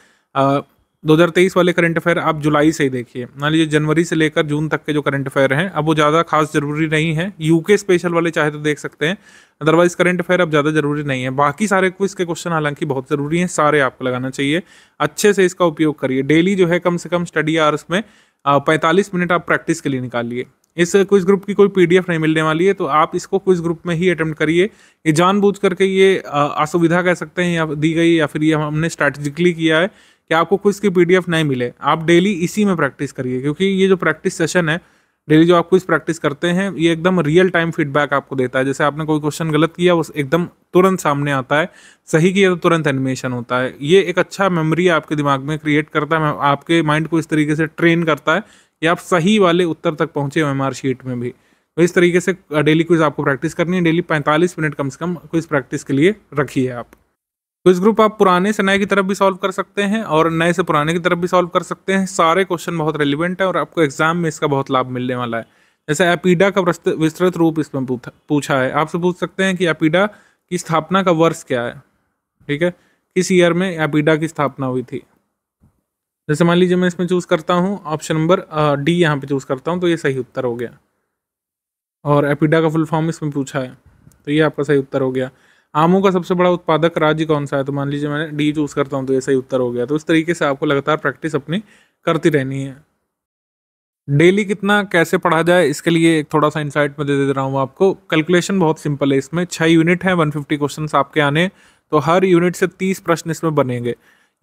2023 वाले करंट अफेयर आप जुलाई से ही देखिए मान लीजिए जनवरी से लेकर जून तक के जो करंट अफेयर हैं अब वो ज़्यादा खास जरूरी नहीं है यूके स्पेशल वाले चाहे तो देख सकते हैं अदरवाइज करंट अफेयर अब ज़्यादा जरूरी नहीं है बाकी सारे क्विज के क्वेश्चन हालांकि बहुत ज़रूरी हैं सारे आपको लगाना चाहिए अच्छे से इसका उपयोग करिए डेली जो है कम से कम स्टडी आवर्स में पैंतालीस मिनट आप प्रैक्टिस के लिए निकालिए इस क्विज ग्रुप की कोई पीडीएफ नहीं मिलने वाली है तो आप इसको क्विज ग्रुप में ही अटेम्प्ट करिए ये जानबूझ करके ये असुविधा कह सकते हैं या दी गई या फिर ये हमने स्ट्रैटेजिकली किया है कि आपको कुछ की पी नहीं मिले आप डेली इसी में प्रैक्टिस करिए क्योंकि ये जो प्रैक्टिस सेशन है डेली जो आप कुछ प्रैक्टिस करते हैं ये एकदम रियल टाइम फीडबैक आपको देता है जैसे आपने कोई क्वेश्चन गलत किया वो एकदम तुरंत सामने आता है सही किया तो तुरंत एनिमेशन होता है ये एक अच्छा मेमोरी आपके दिमाग में क्रिएट करता है आपके माइंड को इस तरीके से ट्रेन करता है कि आप सही वाले उत्तर तक पहुँचे एम शीट में भी तो इस तरीके से डेली क्विज आपको प्रैक्टिस करनी है डेली पैंतालीस मिनट कम से कम क्विज प्रैक्टिस के लिए रखिए आप तो इस ग्रुप आप पुराने से नए की तरफ भी सॉल्व कर सकते हैं और नए से पुराने की तरफ भी सॉल्व कर सकते हैं सारे क्वेश्चन बहुत रेलिवेंट है और आपको एग्जाम में इसका बहुत लाभ मिलने वाला है जैसे एपीडा का विस्तृत रूप इसमें पूछा है आपसे पूछ सकते हैं कि एपीडा की स्थापना का वर्ष क्या है ठीक है किस ईयर में एपीडा की स्थापना हुई थी जैसे मान लीजिए मैं इसमें चूज़ करता हूँ ऑप्शन नंबर डी यहाँ पे चूज़ करता हूँ तो ये सही उत्तर हो गया और एपीडा का फुल फॉर्म इसमें पूछा है तो ये आपका सही उत्तर हो गया आमों का सबसे बड़ा उत्पादक राज्य कौन सा है तो मान लीजिए मैंने डी चूज़ करता हूँ तो ये सही उत्तर हो गया तो इस तरीके से आपको लगातार प्रैक्टिस अपनी करती रहनी है डेली कितना कैसे पढ़ा जाए इसके लिए एक थोड़ा सा इंसाइट में दे दे रहा हूँ आपको कैलकुलेशन बहुत सिंपल है इसमें छः यूनिट हैं 150 क्वेश्चन आपके आने तो हर यूनिट से 30 प्रश्न इसमें बनेंगे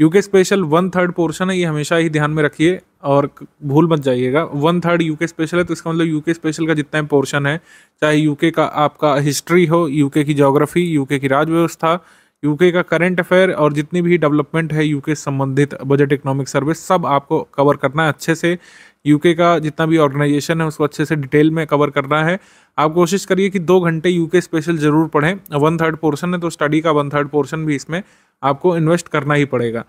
UK special one third portion है ये हमेशा ही ध्यान में रखिए और भूल मत जाइएगा वन थर्ड यूके स्पेशल है तो इसका मतलब यूके स्पेशल का जितना पोर्शन है चाहे यूके का आपका हिस्ट्री हो यूके की जोग्राफी यूके की राजव्यवस्था यूके का करंट अफेयर और जितनी भी डेवलपमेंट है यूके संबंधित बजट इकोनॉमिक सर्विस सब आपको कवर करना है अच्छे से यूके का जितना भी ऑर्गेनाइजेशन है उसको अच्छे से डिटेल में कवर करना है आप कोशिश करिए कि दो घंटे यूके स्पेशल जरूर पढ़ें वन थर्ड पोर्शन है तो स्टडी का वन थर्ड पोर्शन भी इसमें आपको इन्वेस्ट करना ही पड़ेगा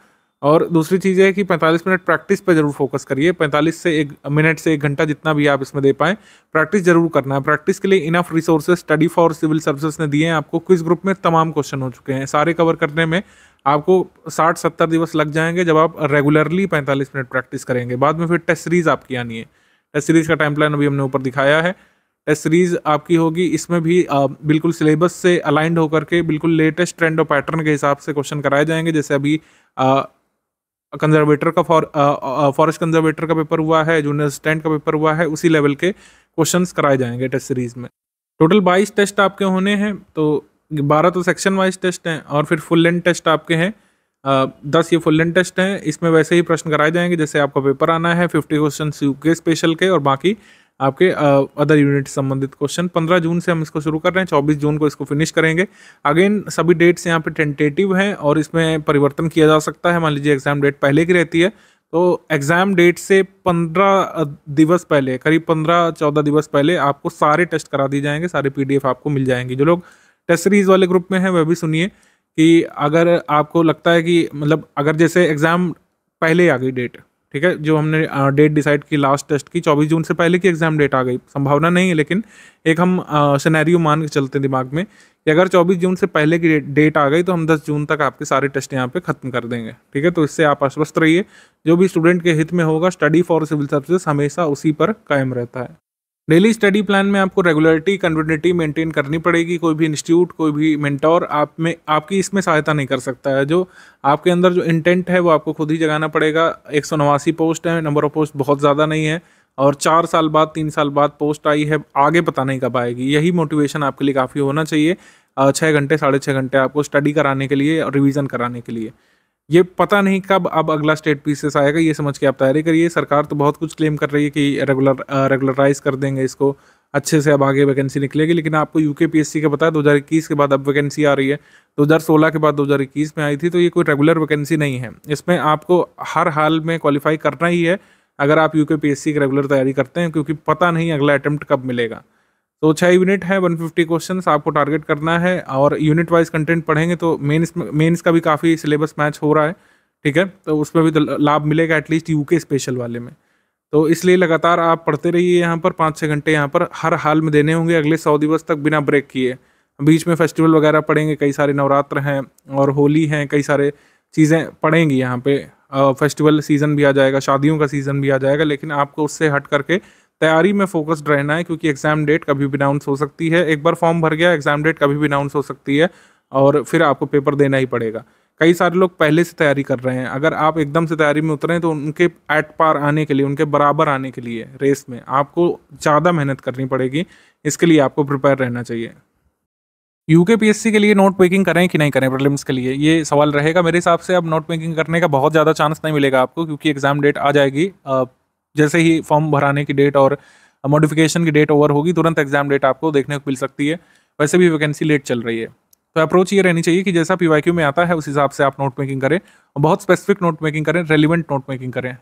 और दूसरी चीज़ है कि 45 मिनट प्रैक्टिस पर जरूर फोकस करिए 45 से एक मिनट से एक घंटा जितना भी आप इसमें दे पाएँ प्रैक्टिस जरूर करना है प्रैक्टिस के लिए enough resources study for civil services ने दिए हैं आपको क्विज ग्रुप में तमाम क्वेश्चन हो चुके हैं सारे कवर करने में आपको साठ सत्तर दिवस लग जाएंगे जब आप रेगुलरली पैंतालीस मिनट प्रैक्टिस करेंगे बाद में फिर टेस्ट सीरीज आपकी आनी है टेस्ट सीरीज का टाइम प्लान अभी हमने ऊपर दिखाया है टेस्ट सीरीज आपकी होगी इसमें भी आ, बिल्कुल सिलेबस से अलाइंड होकर के बिल्कुल लेटेस्ट ट्रेंड और पैटर्न के हिसाब से क्वेश्चन कराए जाएंगे जैसे अभी कंजर्वेटर का फॉर फॉरेस्ट कंजर्वेटर का पेपर हुआ है जूनियर असिस्टेंट का पेपर हुआ है उसी लेवल के क्वेश्चंस कराए जाएंगे टेस्ट सीरीज में टोटल बाईस टेस्ट आपके होने हैं तो बारह तो सेक्शन वाइज टेस्ट हैं और फिर फुल लेंथ टेस्ट आपके हैं दस ये फुल लेंथ टेस्ट हैं इसमें वैसे ही प्रश्न कराए जाएंगे जैसे आपका पेपर आना है fifty question U K special के और बाकी आपके अदर यूनिट संबंधित क्वेश्चन पंद्रह जून से हम इसको शुरू कर रहे हैं चौबीस जून को इसको फिनिश करेंगे अगेन सभी डेट्स यहाँ पे टेंटेटिव हैं और इसमें परिवर्तन किया जा सकता है मान लीजिए एग्जाम डेट पहले की रहती है तो एग्ज़ाम डेट से पंद्रह दिवस पहले करीब पंद्रह चौदह दिवस पहले आपको सारे टेस्ट करा दिए जाएंगे सारे पी आपको मिल जाएंगे जो लोग टेस्ट सीरीज वाले ग्रुप में हैं वह भी सुनिए कि अगर आपको लगता है कि मतलब अगर जैसे एग्ज़ाम पहले आ गई डेट ठीक है जो हमने डेट डिसाइड की लास्ट टेस्ट की 24 जून से पहले की एग्जाम डेट आ गई संभावना नहीं है लेकिन एक हम सिनेरियो मान के चलते हैं दिमाग में कि अगर 24 जून से पहले की डेट आ गई तो हम 10 जून तक आपके सारे टेस्ट यहाँ पे ख़त्म कर देंगे ठीक है तो इससे आप आश्वस्त रहिए जो भी स्टूडेंट के हित में होगा स्टडी फॉर सिविल सर्विस हमेशा उसी पर कायम रहता है डेली स्टडी प्लान में आपको रेगुलरिटी कन्विनिटी मेंटेन करनी पड़ेगी कोई भी इंस्टीट्यूट कोई भी मेंटोर आप में आपकी इसमें सहायता नहीं कर सकता है जो आपके अंदर जो इंटेंट है वो आपको खुद ही जगाना पड़ेगा एक सौ नवासी पोस्ट है नंबर ऑफ पोस्ट बहुत ज़्यादा नहीं है और चार साल बाद तीन साल बाद पोस्ट आई है आगे पता नहीं कब आएगी यही मोटिवेशन आपके लिए काफ़ी होना चाहिए छः घंटे साढ़े छः घंटे आपको स्टडी कराने के लिए और रिविज़न कराने के लिए ये पता नहीं कब अब अगला स्टेट पीसेस आएगा ये समझ के आप तैयारी करिए सरकार तो बहुत कुछ क्लेम कर रही है कि रेगुलर रेगुलराइज कर देंगे इसको अच्छे से अब आगे वैकेंसी निकलेगी लेकिन आपको यू के पी एस सी का पता है इक्कीस के बाद अब वैकेंसी आ रही है 2016 के बाद 2021 में आई थी तो ये कोई रेगुलर वैकेंसी नहीं है इसमें आपको हर हाल में क्वालिफाई करना ही है अगर आप यू के पी एस सी की रेगुलर तैयारी करते हैं क्योंकि पता नहीं अगला अटैम्प्ट कब मिलेगा तो छः यूनिट है 150 क्वेश्चन आपको टारगेट करना है और यूनिट वाइज कंटेंट पढ़ेंगे तो मेन्स मेन्स का भी काफ़ी सिलेबस मैच हो रहा है ठीक है तो उसमें भी तो लाभ मिलेगा एटलीस्ट यूके स्पेशल वाले में तो इसलिए लगातार आप पढ़ते रहिए यहाँ पर पाँच छः घंटे यहाँ पर हर हाल में देने होंगे अगले सौ दिवस तक बिना ब्रेक किए बीच में फेस्टिवल वगैरह पढ़ेंगे कई सारे नवरात्र हैं और होली हैं कई सारे चीज़ें पढ़ेंगी यहाँ पे फेस्टिवल सीज़न भी आ जाएगा शादियों का सीज़न भी आ जाएगा लेकिन आपको उससे हट करके तैयारी में फोकस्ड रहना है क्योंकि एग्जाम डेट कभी भी अनाउंस हो सकती है एक बार फॉर्म भर गया एग्जाम डेट कभी भी अनाउंस हो सकती है और फिर आपको पेपर देना ही पड़ेगा कई सारे लोग पहले से तैयारी कर रहे हैं अगर आप एकदम से तैयारी में उतरें तो उनके एट पार आने के लिए उनके बराबर आने के लिए रेस में आपको ज़्यादा मेहनत करनी पड़ेगी इसके लिए आपको प्रिपेयर रहना चाहिए यूके पीएससी के लिए नोट मेकिंग करें कि नहीं करें प्रॉब्लम्स के लिए ये सवाल रहेगा मेरे हिसाब से अब नोट मेकिंग करने का बहुत ज़्यादा चांस नहीं मिलेगा आपको क्योंकि एग्ज़ाम डेट आ जाएगी जैसे ही फॉर्म भराने की डेट और मॉडिफिकेशन की डेट ओवर होगी तुरंत एग्जाम डेट आपको देखने को मिल सकती है वैसे भी वैकेंसी लेट चल रही है तो अप्रोच ये रहनी चाहिए कि जैसा पी में आता है उस हिसाब से आप नोट मेकिंग करें और बहुत स्पेसिफिक नोट मेकिंग करें रेलिवेंट नोट मेकिंग करें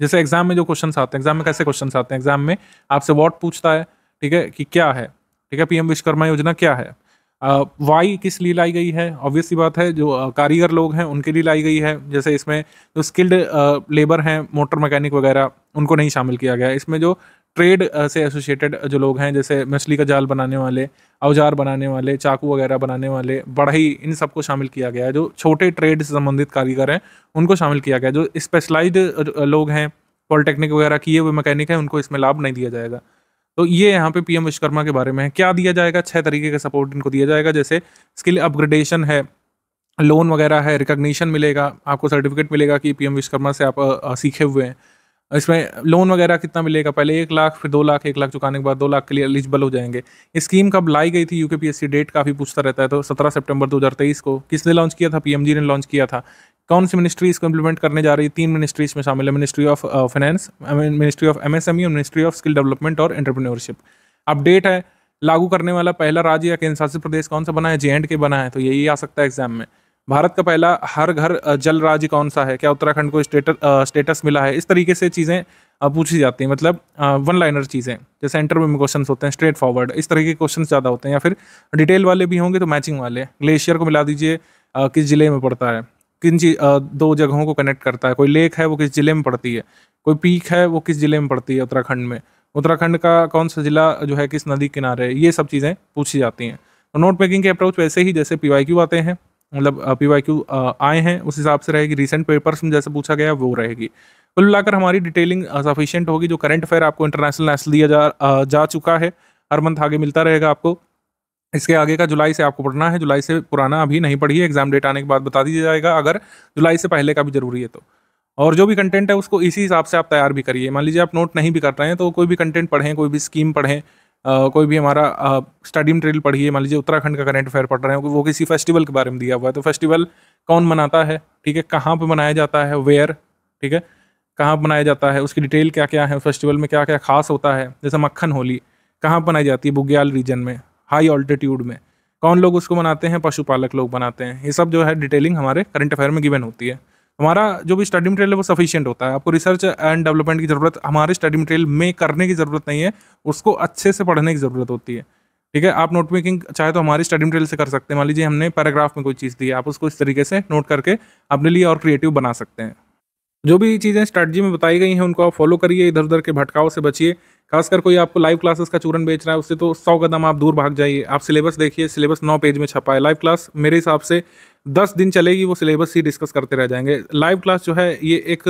जैसे एग्जाम में जो क्वेश्चन आते हैं एग्जाम में कैसे क्वेश्चन आते हैं एग्जाम में आपसे वॉट पूछता है ठीक है कि क्या है ठीक है पीएम विश्वकर्मा योजना क्या है वाई किस लिए लाई गई है ऑब्वियसली बात है जो कारीगर लोग हैं उनके लिए लाई गई है जैसे इसमें जो स्किल्ड लेबर हैं मोटर मैकेनिक वगैरह उनको नहीं शामिल किया गया इसमें जो ट्रेड से एसोसिएटेड जो लोग हैं जैसे मछली का जाल बनाने वाले औजार बनाने वाले चाकू वगैरह बनाने वाले बढ़ई इन सबको शामिल किया गया है जो छोटे ट्रेड से संबंधित कारीगर हैं उनको शामिल किया गया जो स्पेशलाइज्ड लोग हैं पॉलिटेक्निक वगैरह किए हुए मैकेनिक हैं उनको इसमें लाभ नहीं दिया जाएगा तो ये यहाँ पे पीएम विश्वकर्मा के बारे में है क्या दिया जाएगा छह तरीके का सपोर्ट इनको दिया जाएगा जैसे स्किल अपग्रेडेशन है लोन वगैरह है रिकग्निशन मिलेगा आपको सर्टिफिकेट मिलेगा कि पीएम विश्वकर्मा से आप सीखे हुए हैं इसमें लोन वगैरह कितना मिलेगा पहले एक लाख फिर दो लाख एक लाख चुकाने के बाद दो लाख के लिए एलिजिबल हो जाएंगे ये स्कीम कब लाई गई थी यूके पी डेट काफ़ी पूछता रहता है तो सत्रह सितंबर दो को किसने लॉन्च किया था पीएमजी ने लॉन्च किया था कौन सी मिनिस्ट्री इसको इम्प्लीमेंट करने जा रही है तीन मिनिस्ट्रीज में शामिल है ministry of finance ministry of MSME और मिनिस्ट्री ऑफ स्किल डेवलपमेंट और एंटरप्रेन्योरशिप अपडेट है लागू करने वाला पहला राज्य या केंद्र शासित प्रदेश कौन सा बना है जे एंड के बना है तो यही आ सकता है एग्जाम में भारत का पहला हर घर uh, जल राज्य कौन सा है क्या उत्तराखंड को स्टेटस स्टेटस uh, मिला है इस तरीके से चीज़ें uh, पूछी जाती हैं मतलब वन लाइनर चीज़ें जैसे इंटरव्यू में क्वेश्चन होते हैं स्ट्रेट फॉरवर्ड इस तरह के क्वेश्चन ज़्यादा होते हैं या फिर डिटेल वाले भी होंगे तो मैचिंग वाले ग्लेशियर को मिला दीजिए किस जिले में पड़ता है किन चीज दो जगहों को कनेक्ट करता है कोई लेक है वो किस जिले में पड़ती है कोई पीक है वो किस जिले में पड़ती है उत्तराखंड में उत्तराखंड का कौन सा जिला जो है किस नदी किनारे है ये सब चीज़ें पूछी जाती हैं और नोट मेकिंग के अप्रोच वैसे ही जैसे पी आते हैं मतलब पी वाई क्यू आए हैं उस हिसाब से रहेगी रिसेंट पेपर्स में जैसे पूछा गया वो रहेगी कुल मिलाकर हमारी डिटेलिंग सफिशियंट होगी जो करंट अफेयर आपको इंटरनेशनल नेशनल दिया जा जा चुका है हर मंथ आगे मिलता रहेगा आपको इसके आगे का जुलाई से आपको पढ़ना है जुलाई से पुराना अभी नहीं पढ़िए एग्जाम डेट आने के बाद बता दिया जाएगा अगर जुलाई से पहले का भी जरूरी है तो और जो भी कंटेंट है उसको इसी हिसाब से आप तैयार भी करिए मान लीजिए आप नोट नहीं भी कर रहे हैं तो कोई भी कंटेंट पढ़ें कोई भी स्कीम पढ़ें कोई भी हमारा स्टडी मटेरियल पढ़िए मान लीजिए उत्तराखंड का करंट अफेयर पढ़ रहे हैं वो किसी फेस्टिवल के बारे में दिया हुआ है तो फेस्टिवल कौन मनाता है ठीक है कहाँ पर मनाया जाता है वेयर ठीक है कहाँ मनाया जाता है उसकी डिटेल क्या क्या है फेस्टिवल में क्या क्या खास होता है जैसे मक्खन होली कहाँ मनाई जाती है बुग्याल रीजन में हाई ऑल्टीट्यूड में कौन लोग उसको बनाते हैं पशुपालक लोग बनाते हैं ये सब जो है डिटेलिंग हमारे करंट अफेयर में गिवन होती है हमारा जो भी स्टडी मटेरियल है वो सफिशियंट होता है आपको रिसर्च एंड डेवलपमेंट की ज़रूरत हमारे स्टडी मटेरियल में करने की ज़रूरत नहीं है उसको अच्छे से पढ़ने की ज़रूरत होती है ठीक है आप नोट मेकिंग चाहे तो हमारी स्टडी मटेरियल से कर सकते हैं मान लीजिए हमने पैराग्राफ में कोई चीज़ दी है आप उसको इस तरीके से नोट करके अपने लिए और क्रिएटिव बना सकते हैं जो भी चीज़ें स्ट्रेटजी में बताई गई हैं उनको आप फॉलो करिए इधर उधर के भटकाव से बचिए खासकर कोई आपको लाइव क्लासेस का चूरन बेच रहा है उससे तो सौ कदम आप दूर भाग जाइए आप सिलेबस देखिए सिलेबस नौ पेज में छपा है लाइव क्लास मेरे हिसाब से दस दिन चलेगी वो सिलेबस ही डिस्कस करते रह जाएंगे लाइव क्लास जो है ये एक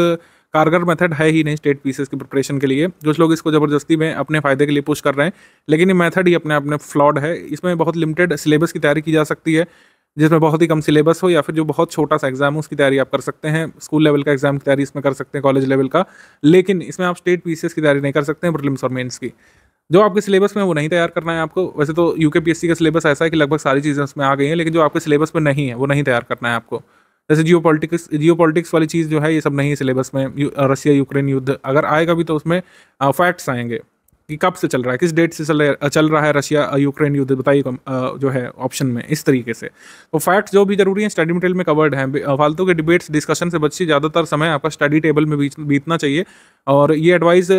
कारगर मेथड है ही नहीं स्टेट पीसेस की प्रिपरेशन के लिए कुछ लोग इसको ज़बरदस्ती में अपने फ़ायदे के लिए पुश कर रहे हैं लेकिन ये मेथड ही अपने अपने फ्लॉड है इसमें बहुत लिमिटेड सिलेबस की तैयारी की जा सकती है जिसमें बहुत ही कम सिलेबस हो या फिर जो बहुत छोटा सा एग्ज़ाम हो उसकी तैयारी आप कर सकते हैं स्कूल लेवल का एग्ज़ाम की तैयारी इसमें कर सकते हैं कॉलेज लेवल का लेकिन इसमें आप स्टेट पी की तैयारी नहीं कर सकते हैं प्रिलिम्स और मेंस की जो आपके सिलेबस में वो नहीं तैयार करना है आपको वैसे तो यू के का सिलेबस ऐसा है कि लगभग सारी चीज़ें उसमें आ गई हैं लेकिन जो आपके सिलेबस में नहीं है वो नहीं तैयार करना है आपको जैसे जियो पॉलिटिक्स जियो पॉलिटिक्स वाली चीज़ जो है ये सब नहीं है सिलेबस में रसिया यूक्रेन युद्ध अगर आएगा भी तो उसमें फैक्ट्स आएंगे कि कब से चल रहा है किस डेट से चल रहा है चल रहा है रशिया यूक्रेन युद्ध बताइए जो है ऑप्शन में इस तरीके से तो फैक्ट्स जो भी जरूरी है स्टडी मटेरियल में कवर्ड है फालतू के डिबेट्स डिस्कशन से बच्चे ज़्यादातर समय आपका स्टडी टेबल में बीतना चाहिए और ये एडवाइस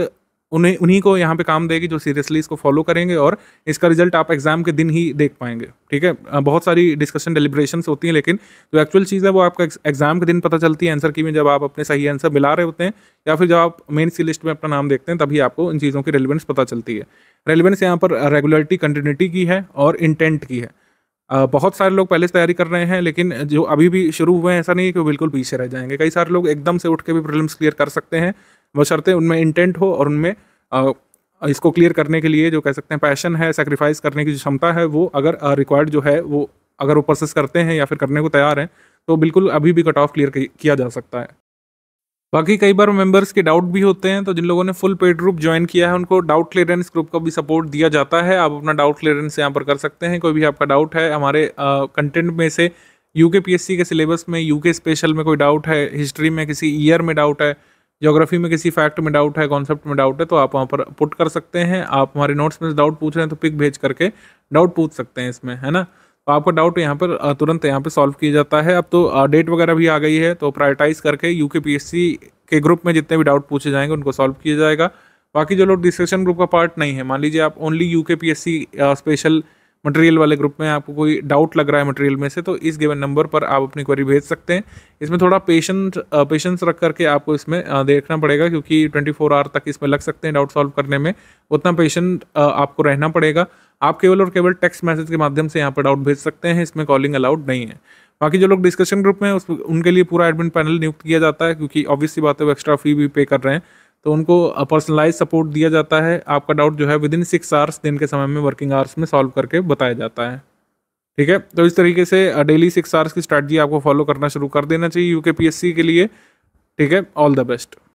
उन्हें उन्हीं को यहाँ पे काम देगी जो सीरियसली इसको फॉलो करेंगे और इसका रिजल्ट आप एग्जाम के दिन ही देख पाएंगे ठीक है बहुत सारी डिस्कशन डिलिब्रेशन होती हैं लेकिन जो एक्चुअल चीज़ है वो आपका एग्जाम के दिन पता चलती है आंसर की में जब आप अपने सही आंसर मिला रहे होते हैं या फिर जब आप मेन सी लिस्ट में अपना नाम देखते हैं तभी आपको इन चीज़ों की रेलिवेंस पता चलती है रेलिवेंस यहाँ पर रेगुलरिटी कंटिन्यूटी की है और इंटेंट की है बहुत सारे लोग पहले से तैयारी कर रहे हैं लेकिन जो अभी भी शुरू हुए हैं ऐसा नहीं है कि वो बिल्कुल पीछे रह जाएंगे कई सारे लोग एकदम से उठ के भी प्रॉब्लम्स क्लियर कर सकते हैं बशर्ते उनमें इंटेंट हो और उनमें इसको क्लियर करने के लिए जो कह सकते हैं पैशन है सेक्रीफाइस करने की जो क्षमता है वो अगर रिक्वायर्ड जो है वो अगर वो प्रोसेस करते हैं या फिर करने को तैयार हैं तो बिल्कुल अभी भी कट ऑफ क्लियर किया जा सकता है बाकी कई बार मेंबर्स के डाउट भी होते हैं तो जिन लोगों ने फुल पेड ग्रुप ज्वाइन किया है उनको डाउट क्लियरेंस ग्रुप का भी सपोर्ट दिया जाता है आप अपना डाउट क्लियरेंस यहाँ पर कर सकते हैं कोई भी आपका डाउट है हमारे कंटेंट में से यूके पीएससी के सिलेबस में यूके स्पेशल में कोई डाउट है हिस्ट्री में किसी ईयर में डाउट है ज्योग्राफी में किसी फैक्ट में डाउट है कॉन्सेप्ट में डाउट है तो आप वहाँ पर पुट कर सकते हैं आप हमारे नोट्स में डाउट पूछ रहे हैं तो पिक भेज करके डाउट पूछ सकते हैं इसमें है ना तो आपका डाउट यहाँ पर तुरंत यहाँ पर सॉल्व किया जाता है अब तो डेट वगैरह भी आ गई है तो प्रायोरिटाइज करके यू के के ग्रुप में जितने भी डाउट पूछे जाएंगे उनको सॉल्व किया जाएगा बाकी जो लोग डिस्कशन ग्रुप का पार्ट नहीं है मान लीजिए आप only U K special material वाले ग्रुप में आपको कोई डाउट लग रहा है मटेरियल में से तो इस गिवन नंबर पर आप अपनी क्वेरी भेज सकते हैं इसमें थोड़ा पेशेंट पेशेंस रख करके आपको इसमें देखना पड़ेगा क्योंकि ट्वेंटी फोर आवर तक इसमें लग सकते हैं डाउट सॉल्व करने में उतना पेशेंट आपको रहना पड़ेगा आप केवल और केवल टेक्स्ट मैसेज के माध्यम से यहाँ पर डाउट भेज सकते हैं इसमें कॉलिंग अलाउड नहीं है बाकी जो लोग डिस्कशन ग्रुप में उस उनके लिए पूरा एडमिन पैनल नियुक्त किया जाता है क्योंकि ऑब्वियसली बात है वो एक्स्ट्रा फी भी पे कर रहे हैं तो उनको पर्सनलाइज सपोर्ट दिया जाता है आपका डाउट जो है विद इन सिक्स आवर्स दिन के समय में वर्किंग आवर्स में सॉल्व करके बताया जाता है ठीक है तो इस तरीके से डेली सिक्स आवर्स की स्ट्रैटी आपको फॉलो करना शुरू कर देना चाहिए यू के लिए ठीक है ऑल द बेस्ट